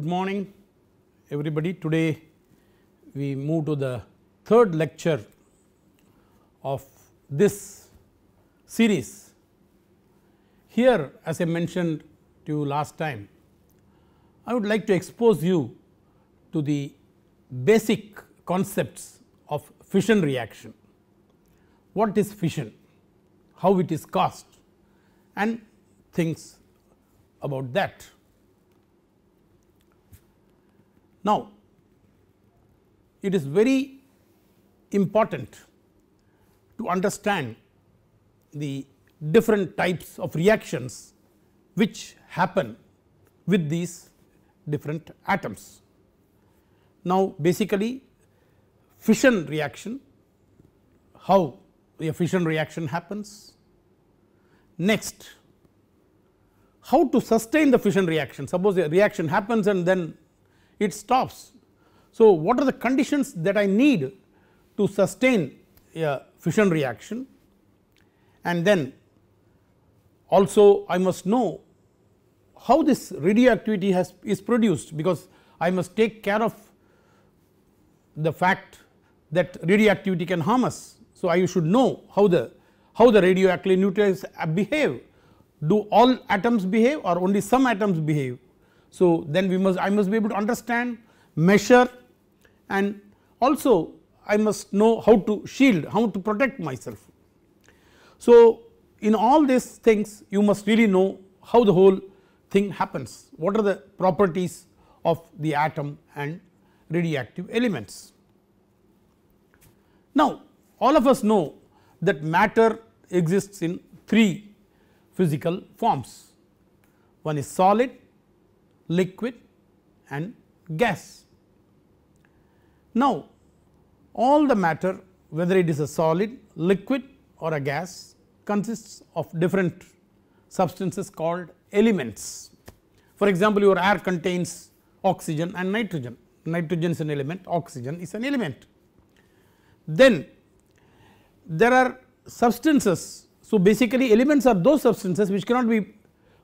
Good morning everybody. Today we move to the third lecture of this series. Here as I mentioned to you last time, I would like to expose you to the basic concepts of fission reaction. What is fission? How it is caused and things about that. Now, it is very important to understand the different types of reactions which happen with these different atoms. Now, basically fission reaction, how a fission reaction happens. Next, how to sustain the fission reaction, suppose a reaction happens and then it stops. So, what are the conditions that I need to sustain a fission reaction and then also I must know how this radioactivity has is produced because I must take care of the fact that radioactivity can harm us. So, I should know how the how the radioactive nuclei behave do all atoms behave or only some atoms behave so, then we must I must be able to understand, measure and also I must know how to shield, how to protect myself. So, in all these things you must really know how the whole thing happens, what are the properties of the atom and radioactive elements. Now, all of us know that matter exists in three physical forms. One is solid, liquid and gas. Now, all the matter whether it is a solid, liquid or a gas consists of different substances called elements. For example, your air contains oxygen and nitrogen, nitrogen is an element, oxygen is an element. Then there are substances, so basically elements are those substances which cannot be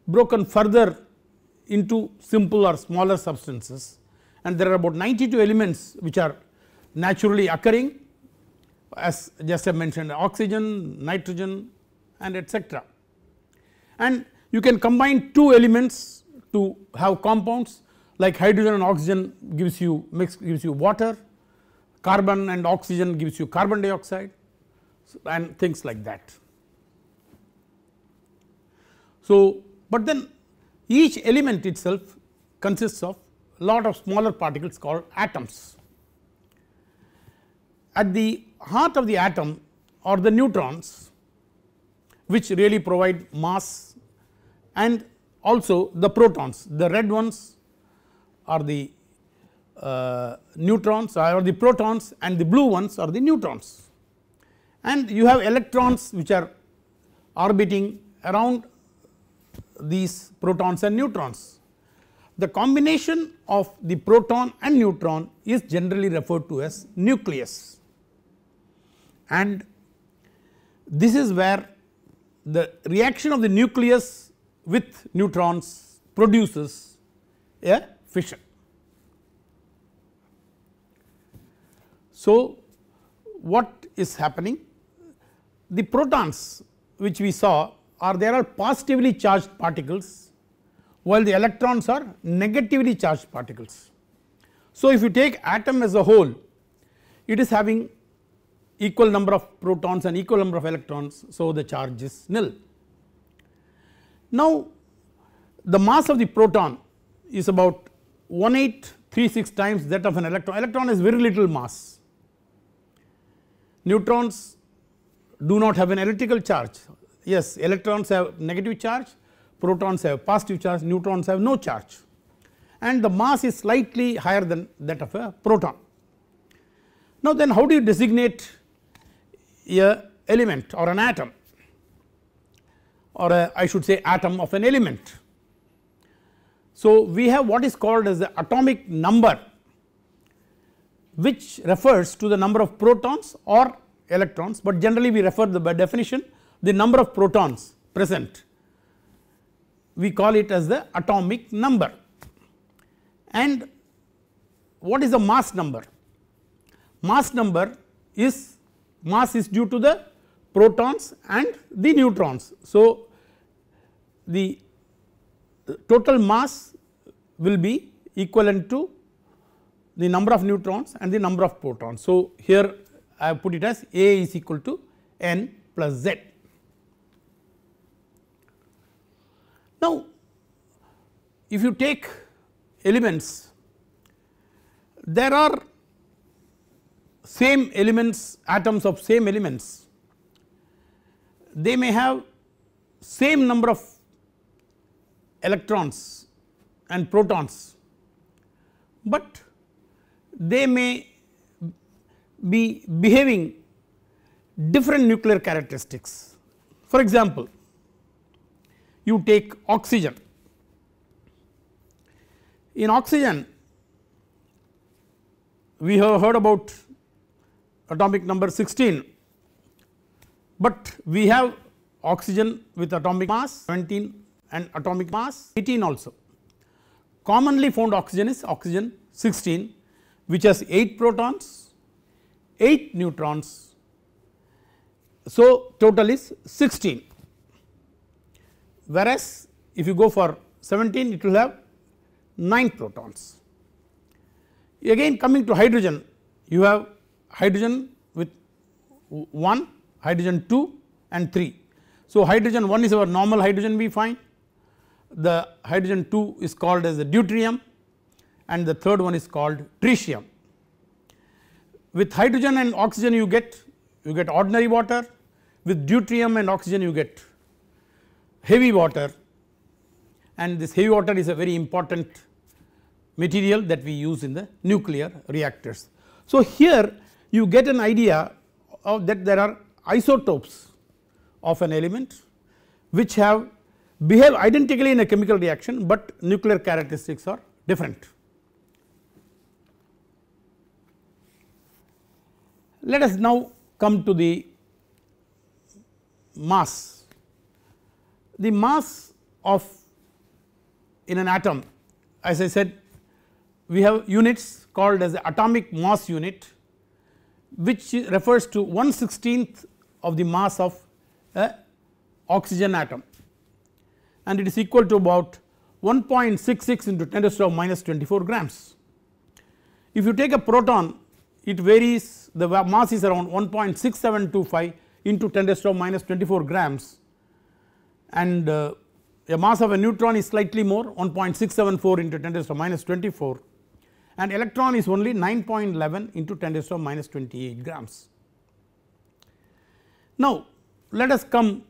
broken further into simple or smaller substances and there are about 92 elements which are naturally occurring as just I mentioned oxygen, nitrogen and etc. And you can combine two elements to have compounds like hydrogen and oxygen gives you mix gives you water, carbon and oxygen gives you carbon dioxide and things like that. So, but then each element itself consists of lot of smaller particles called atoms. At the heart of the atom are the neutrons which really provide mass and also the protons. The red ones are the uh, neutrons or uh, the protons and the blue ones are the neutrons. And you have electrons which are orbiting around these protons and neutrons. The combination of the proton and neutron is generally referred to as nucleus and this is where the reaction of the nucleus with neutrons produces a fission. So, what is happening? The protons which we saw or there are positively charged particles while the electrons are negatively charged particles. So, if you take atom as a whole it is having equal number of protons and equal number of electrons. So, the charge is nil. Now, the mass of the proton is about 1836 times that of an electron, electron has very little mass. Neutrons do not have an electrical charge yes electrons have negative charge, protons have positive charge, neutrons have no charge and the mass is slightly higher than that of a proton. Now then how do you designate a element or an atom or a, I should say atom of an element. So we have what is called as the atomic number which refers to the number of protons or electrons but generally we refer the by definition the number of protons present we call it as the atomic number and what is the mass number mass number is mass is due to the protons and the neutrons so the total mass will be equivalent to the number of neutrons and the number of protons. So, here I have put it as A is equal to n plus z. Now, if you take elements, there are same elements atoms of same elements, they may have same number of electrons and protons, but they may be behaving different nuclear characteristics. For example, you take oxygen. In oxygen, we have heard about atomic number 16, but we have oxygen with atomic mass 17 and atomic mass 18 also. Commonly found oxygen is oxygen 16 which has 8 protons, 8 neutrons. So, total is 16 whereas if you go for 17 it will have 9 protons. Again coming to hydrogen you have hydrogen with 1, hydrogen 2 and 3. So, hydrogen 1 is our normal hydrogen we find, the hydrogen 2 is called as the deuterium and the third one is called tritium. With hydrogen and oxygen you get you get ordinary water, with deuterium and oxygen you get heavy water and this heavy water is a very important material that we use in the nuclear reactors. So, here you get an idea of that there are isotopes of an element which have behave identically in a chemical reaction, but nuclear characteristics are different. Let us now come to the mass the mass of in an atom as I said we have units called as the atomic mass unit which refers to 1 16th of the mass of a oxygen atom and it is equal to about 1.66 into 10 to the minus power 24 grams. If you take a proton it varies the mass is around 1.6725 into 10 to the minus power 24 grams and uh, a mass of a neutron is slightly more 1.674 into 10 the power minus 24 and electron is only 9.11 into 10 the power minus 28 grams. Now let us come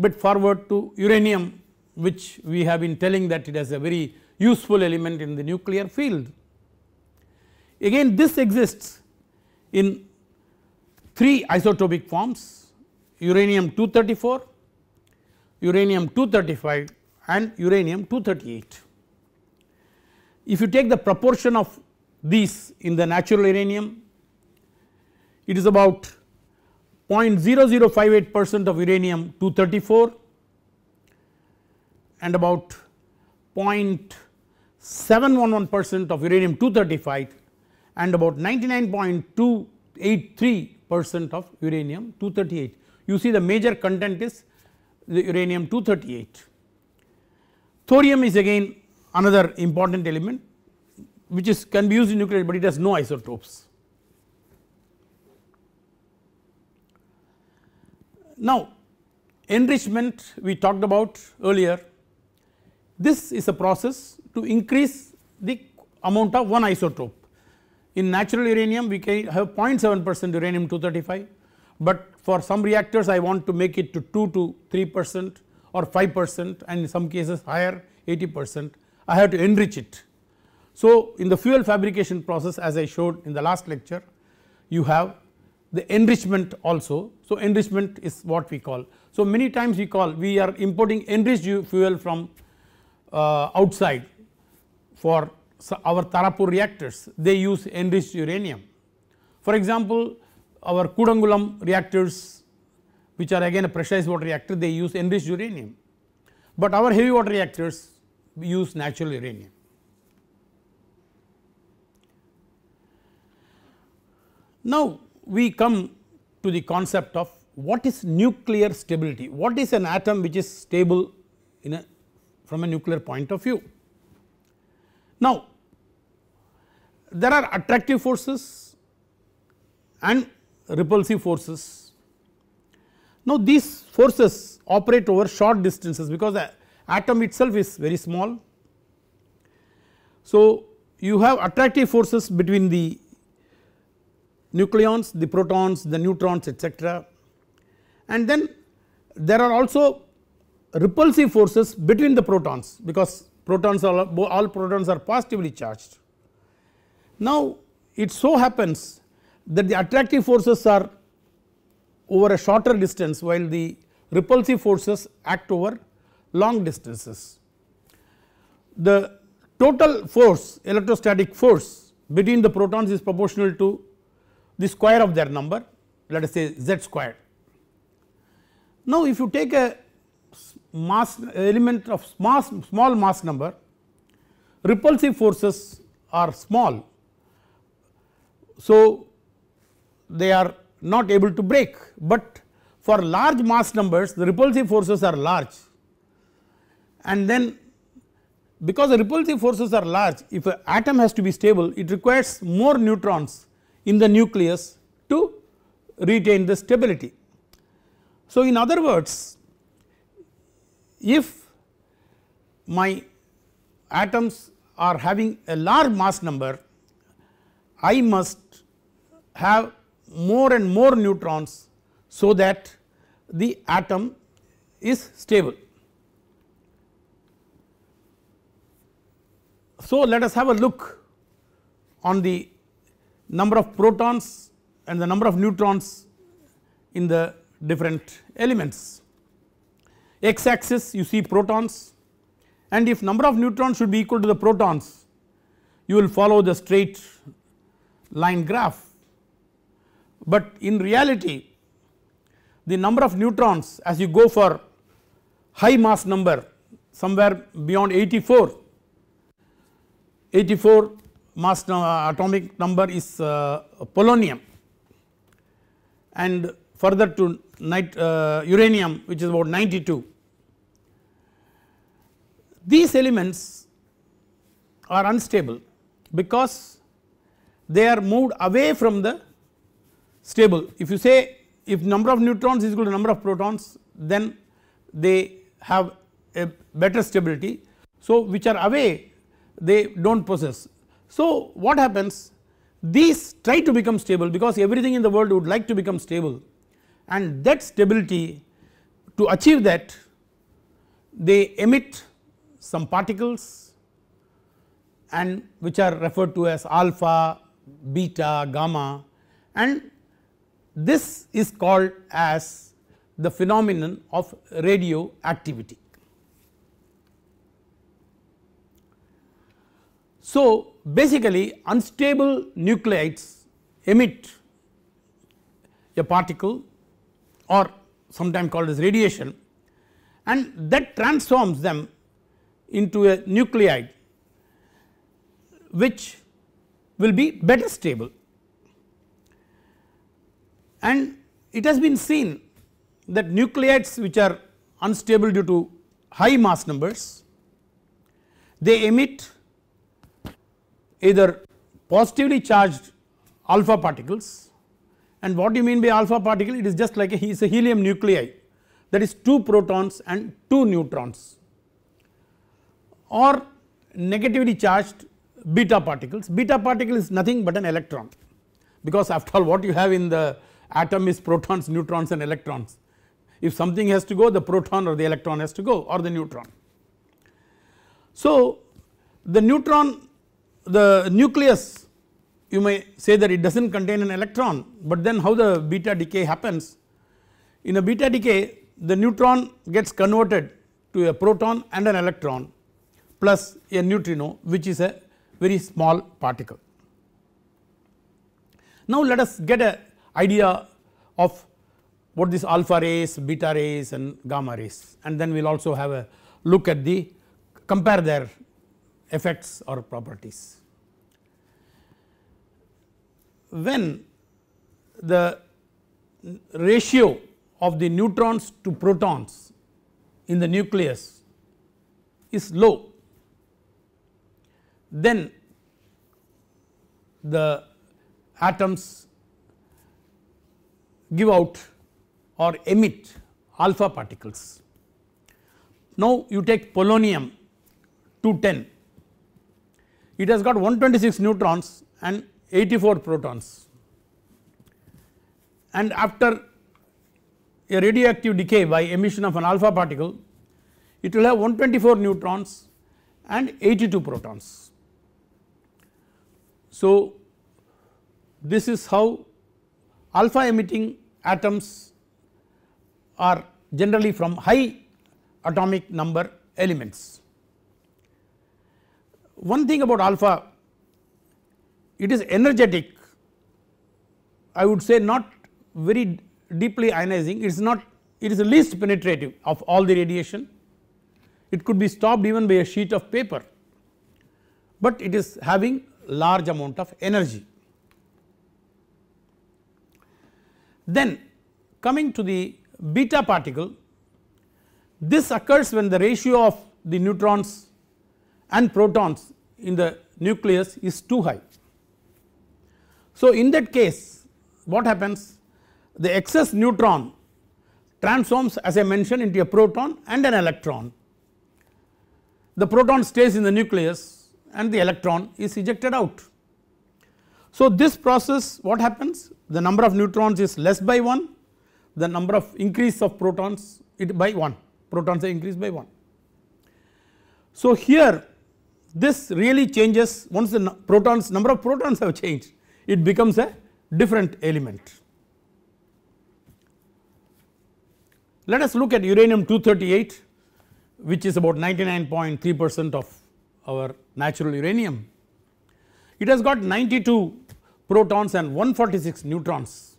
bit forward to uranium which we have been telling that it has a very useful element in the nuclear field. Again this exists in 3 isotopic forms uranium 234 uranium 235 and uranium 238. If you take the proportion of these in the natural uranium, it is about 0.0058 percent of uranium 234 and about 0.711 percent of uranium 235 and about 99.283 percent of uranium 238. You see the major content is the uranium 238. Thorium is again another important element which is can be used in nuclear but it has no isotopes. Now enrichment we talked about earlier this is a process to increase the amount of one isotope. In natural uranium we can have 0.7 percent uranium 235 but for some reactors I want to make it to 2 to 3 percent or 5 percent and in some cases higher 80 percent I have to enrich it. So, in the fuel fabrication process as I showed in the last lecture you have the enrichment also. So, enrichment is what we call. So, many times we call we are importing enriched fuel from uh, outside for our Tarapur reactors they use enriched uranium. For example, our Kudangulam reactors which are again a pressurized water reactor they use enriched uranium, but our heavy water reactors use natural uranium. Now, we come to the concept of what is nuclear stability, what is an atom which is stable in a from a nuclear point of view. Now, there are attractive forces and repulsive forces. Now, these forces operate over short distances because the atom itself is very small. So, you have attractive forces between the nucleons, the protons, the neutrons etc. and then there are also repulsive forces between the protons because protons are all protons are positively charged. Now, it so happens that the attractive forces are over a shorter distance while the repulsive forces act over long distances. The total force electrostatic force between the protons is proportional to the square of their number let us say z squared. Now, if you take a mass element of mass, small mass number repulsive forces are small. So, they are not able to break, but for large mass numbers the repulsive forces are large and then because the repulsive forces are large if an atom has to be stable it requires more neutrons in the nucleus to retain the stability. So, in other words if my atoms are having a large mass number I must have more and more neutrons so that the atom is stable. So, let us have a look on the number of protons and the number of neutrons in the different elements. X axis you see protons and if number of neutrons should be equal to the protons you will follow the straight line graph but in reality the number of neutrons as you go for high mass number somewhere beyond 84 84 mass atomic number is uh, polonium and further to nit, uh, uranium which is about 92 these elements are unstable because they are moved away from the stable. If you say if number of neutrons is equal to number of protons then they have a better stability. So, which are away they do not possess. So, what happens these try to become stable because everything in the world would like to become stable and that stability to achieve that they emit some particles and which are referred to as alpha, beta, gamma and this is called as the phenomenon of radioactivity. So, basically unstable nucleides emit a particle or sometimes called as radiation and that transforms them into a nuclei which will be better stable and it has been seen that nucleides which are unstable due to high mass numbers they emit either positively charged alpha particles and what do you mean by alpha particle it is just like a, a helium nuclei that is 2 protons and 2 neutrons or negatively charged beta particles beta particle is nothing but an electron because after all what you have in the atom is protons, neutrons and electrons. If something has to go the proton or the electron has to go or the neutron. So, the neutron the nucleus you may say that it does not contain an electron, but then how the beta decay happens. In a beta decay the neutron gets converted to a proton and an electron plus a neutrino which is a very small particle. Now let us get a idea of what this alpha rays, beta rays and gamma rays and then we will also have a look at the compare their effects or properties. When the ratio of the neutrons to protons in the nucleus is low, then the atoms give out or emit alpha particles. Now you take polonium 210, it has got 126 neutrons and 84 protons and after a radioactive decay by emission of an alpha particle it will have 124 neutrons and 82 protons. So, this is how alpha emitting atoms are generally from high atomic number elements. One thing about alpha it is energetic I would say not very deeply ionizing it is not it is the least penetrative of all the radiation it could be stopped even by a sheet of paper but it is having large amount of energy Then coming to the beta particle, this occurs when the ratio of the neutrons and protons in the nucleus is too high. So, in that case what happens the excess neutron transforms as I mentioned into a proton and an electron. The proton stays in the nucleus and the electron is ejected out. So this process what happens the number of neutrons is less by 1 the number of increase of protons it by 1 protons are increased by 1. So here this really changes once the protons number of protons have changed it becomes a different element. Let us look at uranium 238 which is about 99.3 percent of our natural uranium it has got 92 protons and 146 neutrons.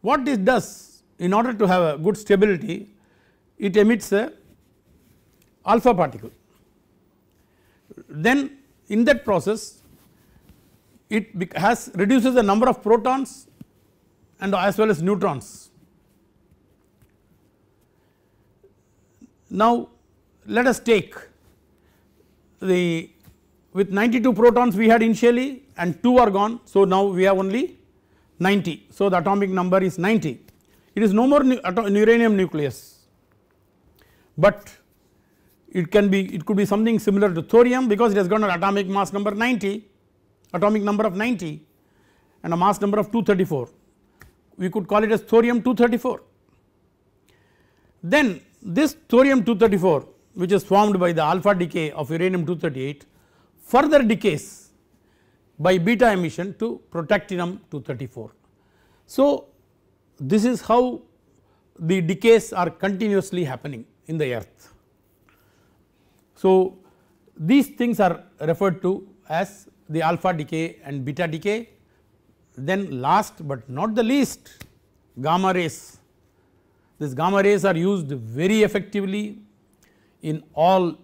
What it does in order to have a good stability it emits a alpha particle. Then in that process it has reduces the number of protons and as well as neutrons. Now let us take the with 92 protons we had initially and 2 are gone. So, now we have only 90. So, the atomic number is 90. It is no more uranium nucleus, but it can be it could be something similar to thorium because it has got an atomic mass number 90, atomic number of 90 and a mass number of 234. We could call it as thorium 234. Then this thorium 234 which is formed by the alpha decay of uranium 238 further decays by beta emission to protactinum 234. So, this is how the decays are continuously happening in the earth. So, these things are referred to as the alpha decay and beta decay. Then last but not the least gamma rays. These gamma rays are used very effectively in all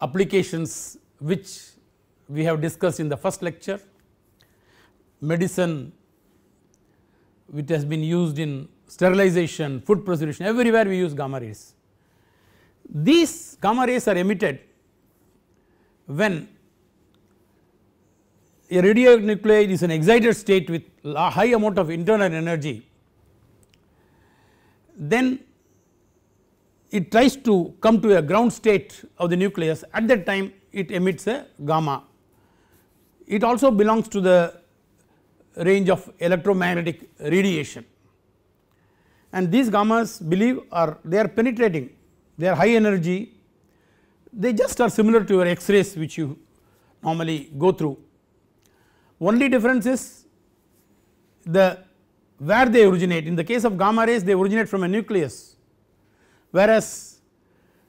applications which we have discussed in the first lecture. Medicine which has been used in sterilization, food preservation everywhere we use gamma rays. These gamma rays are emitted when a radionuclide is an excited state with a high amount of internal energy then it tries to come to a ground state of the nucleus at that time it emits a gamma. It also belongs to the range of electromagnetic radiation and these gammas believe are they are penetrating they are high energy they just are similar to your x-rays which you normally go through. Only difference is the where they originate in the case of gamma rays they originate from a nucleus whereas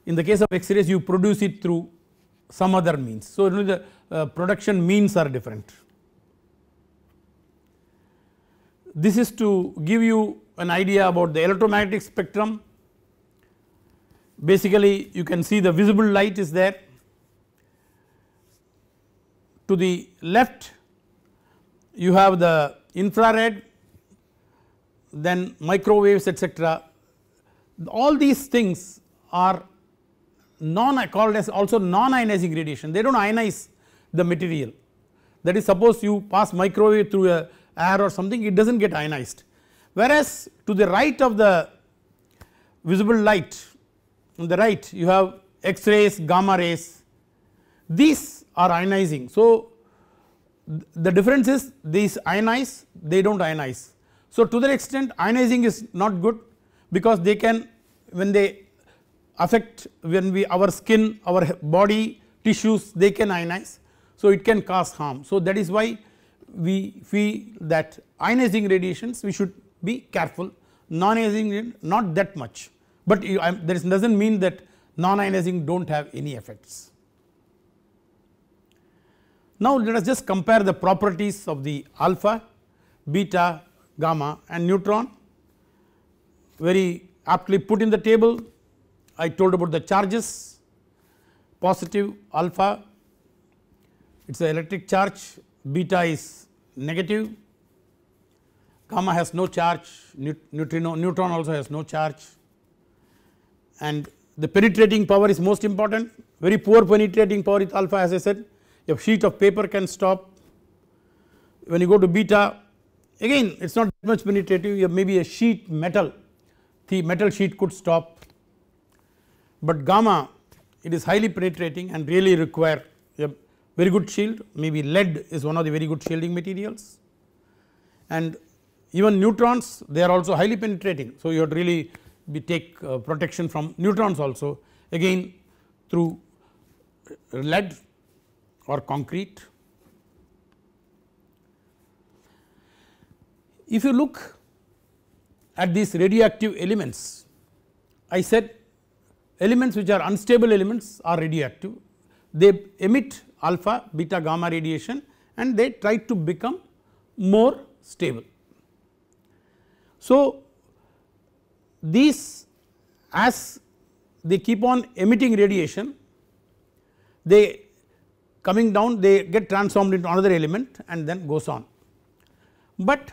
in the case of x-rays you produce it through some other means. So, only the uh, production means are different. This is to give you an idea about the electromagnetic spectrum. Basically, you can see the visible light is there. To the left, you have the infrared, then microwaves, etc. All these things are non called as also non ionizing radiation they do not ionize the material that is suppose you pass microwave through a air or something it does not get ionized whereas to the right of the visible light on the right you have x rays gamma rays these are ionizing. So, the difference is these ionize they do not ionize. So, to that extent ionizing is not good because they can when they affect when we our skin, our body tissues they can ionize. So, it can cause harm. So, that is why we feel that ionizing radiations we should be careful non-ionizing not that much, but that does not mean that non-ionizing do not have any effects. Now, let us just compare the properties of the alpha, beta, gamma and neutron very aptly put in the table I told about the charges positive alpha it is an electric charge beta is negative gamma has no charge neutrino neutron also has no charge and the penetrating power is most important very poor penetrating power is alpha as I said a sheet of paper can stop when you go to beta again it is not that much penetrative maybe a sheet metal the metal sheet could stop but gamma it is highly penetrating and really require a very good shield maybe lead is one of the very good shielding materials and even neutrons they are also highly penetrating. So, you have to really be take uh, protection from neutrons also again through lead or concrete. If you look at these radioactive elements I said elements which are unstable elements are radioactive. They emit alpha, beta, gamma radiation and they try to become more stable. So, these as they keep on emitting radiation, they coming down they get transformed into another element and then goes on. But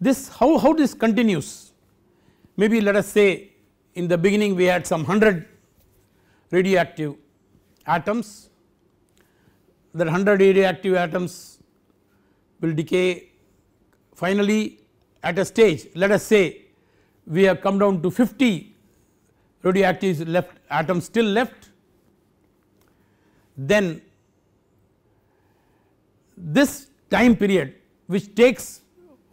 this how, how this continues maybe let us say in the beginning we had some 100 radioactive atoms that 100 radioactive atoms will decay finally at a stage let us say we have come down to 50 radioactive left atoms still left then this time period which takes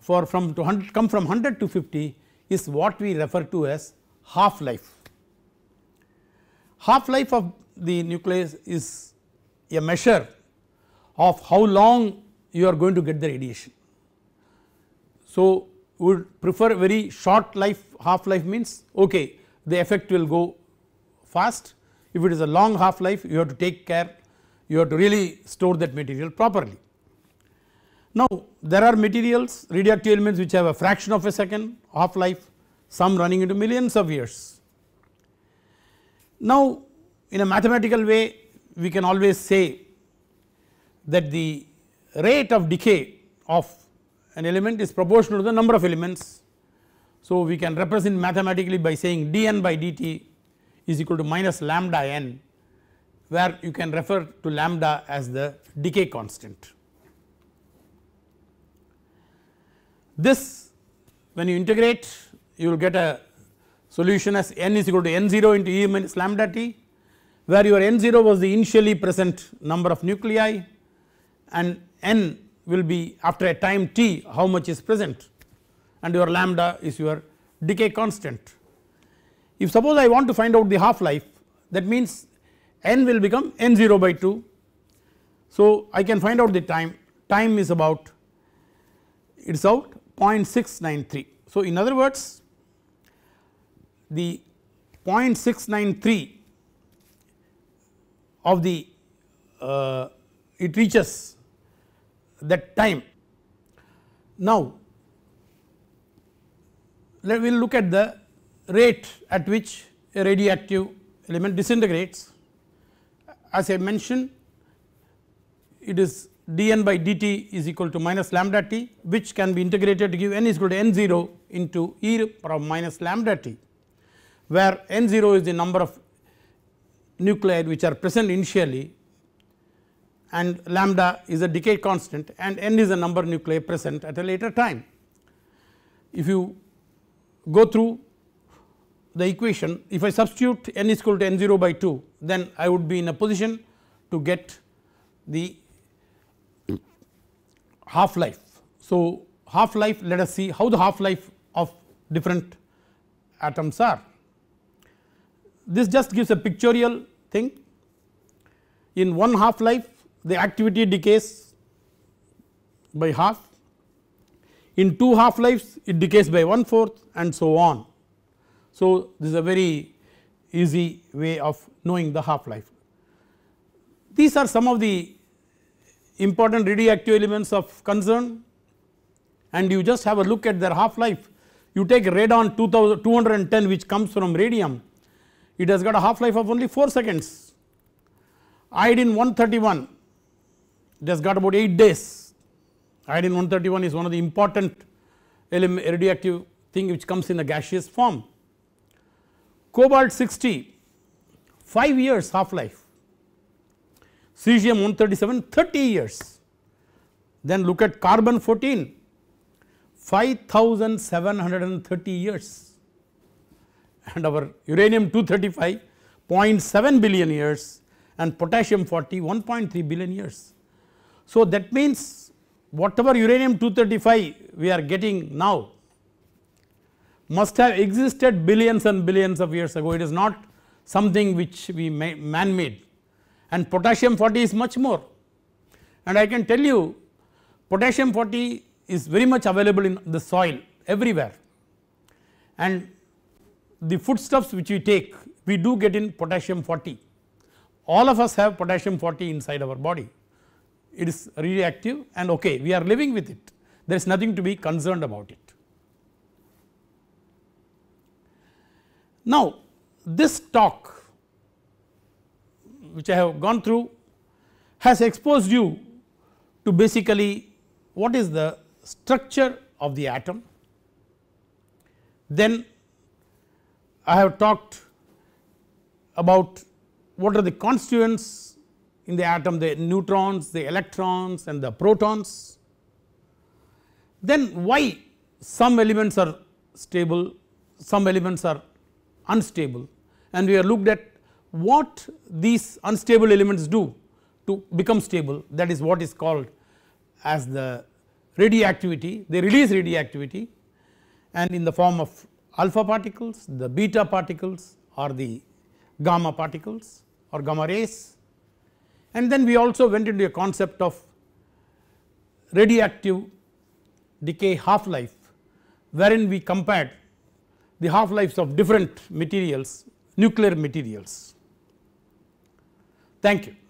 for from to 100 come from 100 to 50 is what we refer to as half life. Half life of the nucleus is a measure of how long you are going to get the radiation. So, would prefer very short life half life means okay the effect will go fast if it is a long half life you have to take care you have to really store that material properly. Now there are materials radioactive elements which have a fraction of a second half life some running into millions of years. Now, in a mathematical way we can always say that the rate of decay of an element is proportional to the number of elements. So, we can represent mathematically by saying dn by dt is equal to minus lambda n where you can refer to lambda as the decay constant. This when you integrate you will get a solution as n is equal to n 0 into e minus lambda t where your n 0 was the initially present number of nuclei and n will be after a time t how much is present and your lambda is your decay constant. If suppose I want to find out the half life that means n will become n 0 by 2. So, I can find out the time, time is about it is out 0.693. So, in other words the 0.693 of the uh, it reaches that time. Now, let we will look at the rate at which a radioactive element disintegrates. As I mentioned, it is dn by dt is equal to minus lambda t, which can be integrated to give n is equal to n 0 into e power minus lambda t where N0 is the number of nuclei which are present initially and lambda is a decay constant and n is the number of nuclei present at a later time. If you go through the equation if I substitute n is equal to n 0 by 2 then I would be in a position to get the half life. So, half life let us see how the half life of different atoms are this just gives a pictorial thing. In one half life the activity decays by half, in two half lives it decays by one fourth and so on. So, this is a very easy way of knowing the half life. These are some of the important radioactive elements of concern and you just have a look at their half life. You take radon 210 which comes from radium it has got a half life of only 4 seconds. Iodine 131 it has got about 8 days. Iodine 131 is one of the important radioactive thing which comes in the gaseous form. Cobalt 60 5 years half life, cesium 137 30 years. Then look at carbon 14 5730 years and our uranium 235 0.7 billion years and potassium 40 1.3 billion years. So, that means whatever uranium 235 we are getting now must have existed billions and billions of years ago it is not something which we man made and potassium 40 is much more and I can tell you potassium 40 is very much available in the soil everywhere and the foodstuffs which we take we do get in potassium 40. All of us have potassium 40 inside our body. It is radioactive and okay we are living with it. There is nothing to be concerned about it. Now this talk which I have gone through has exposed you to basically what is the structure of the atom, then I have talked about what are the constituents in the atom the neutrons, the electrons and the protons. Then why some elements are stable, some elements are unstable and we have looked at what these unstable elements do to become stable that is what is called as the radioactivity, they release radioactivity and in the form of alpha particles, the beta particles or the gamma particles or gamma rays. And then we also went into a concept of radioactive decay half life wherein we compared the half lives of different materials nuclear materials. Thank you.